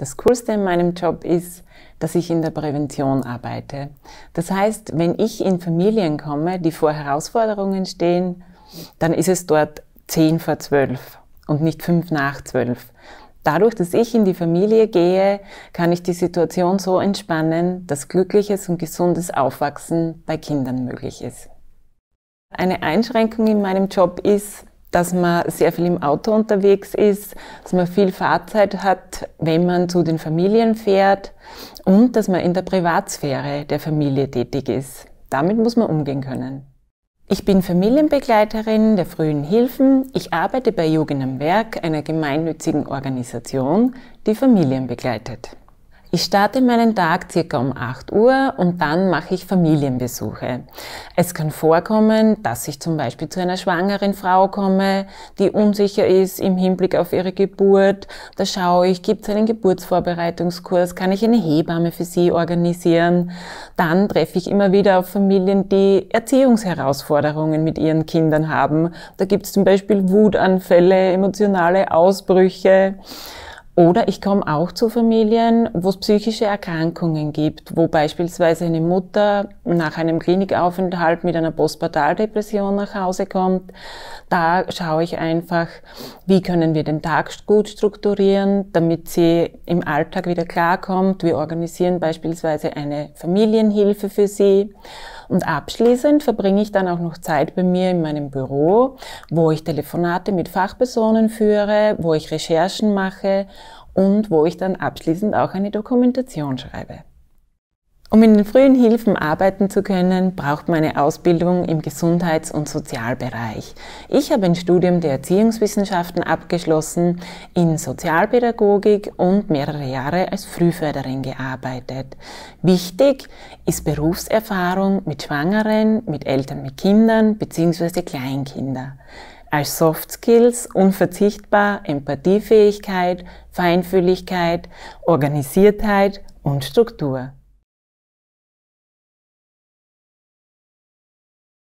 Das Coolste in meinem Job ist, dass ich in der Prävention arbeite. Das heißt, wenn ich in Familien komme, die vor Herausforderungen stehen, dann ist es dort 10 vor 12 und nicht 5 nach 12. Dadurch, dass ich in die Familie gehe, kann ich die Situation so entspannen, dass glückliches und gesundes Aufwachsen bei Kindern möglich ist. Eine Einschränkung in meinem Job ist, dass man sehr viel im Auto unterwegs ist, dass man viel Fahrzeit hat, wenn man zu den Familien fährt und dass man in der Privatsphäre der Familie tätig ist. Damit muss man umgehen können. Ich bin Familienbegleiterin der frühen Hilfen. Ich arbeite bei Jugend am Werk, einer gemeinnützigen Organisation, die Familien begleitet. Ich starte meinen Tag circa um 8 Uhr und dann mache ich Familienbesuche. Es kann vorkommen, dass ich zum Beispiel zu einer schwangeren Frau komme, die unsicher ist im Hinblick auf ihre Geburt. Da schaue ich, gibt es einen Geburtsvorbereitungskurs, kann ich eine Hebamme für sie organisieren. Dann treffe ich immer wieder auf Familien, die Erziehungsherausforderungen mit ihren Kindern haben. Da gibt es zum Beispiel Wutanfälle, emotionale Ausbrüche. Oder ich komme auch zu Familien, wo es psychische Erkrankungen gibt, wo beispielsweise eine Mutter nach einem Klinikaufenthalt mit einer Postpartaldepression nach Hause kommt. Da schaue ich einfach, wie können wir den Tag gut strukturieren, damit sie im Alltag wieder klarkommt. Wir organisieren beispielsweise eine Familienhilfe für sie. Und abschließend verbringe ich dann auch noch Zeit bei mir in meinem Büro, wo ich Telefonate mit Fachpersonen führe, wo ich Recherchen mache und wo ich dann abschließend auch eine Dokumentation schreibe. Um in den frühen Hilfen arbeiten zu können, braucht man eine Ausbildung im Gesundheits- und Sozialbereich. Ich habe ein Studium der Erziehungswissenschaften abgeschlossen, in Sozialpädagogik und mehrere Jahre als Frühförderin gearbeitet. Wichtig ist Berufserfahrung mit Schwangeren, mit Eltern mit Kindern bzw. Kleinkindern als Soft Skills unverzichtbar Empathiefähigkeit, Feinfühligkeit, Organisiertheit und Struktur.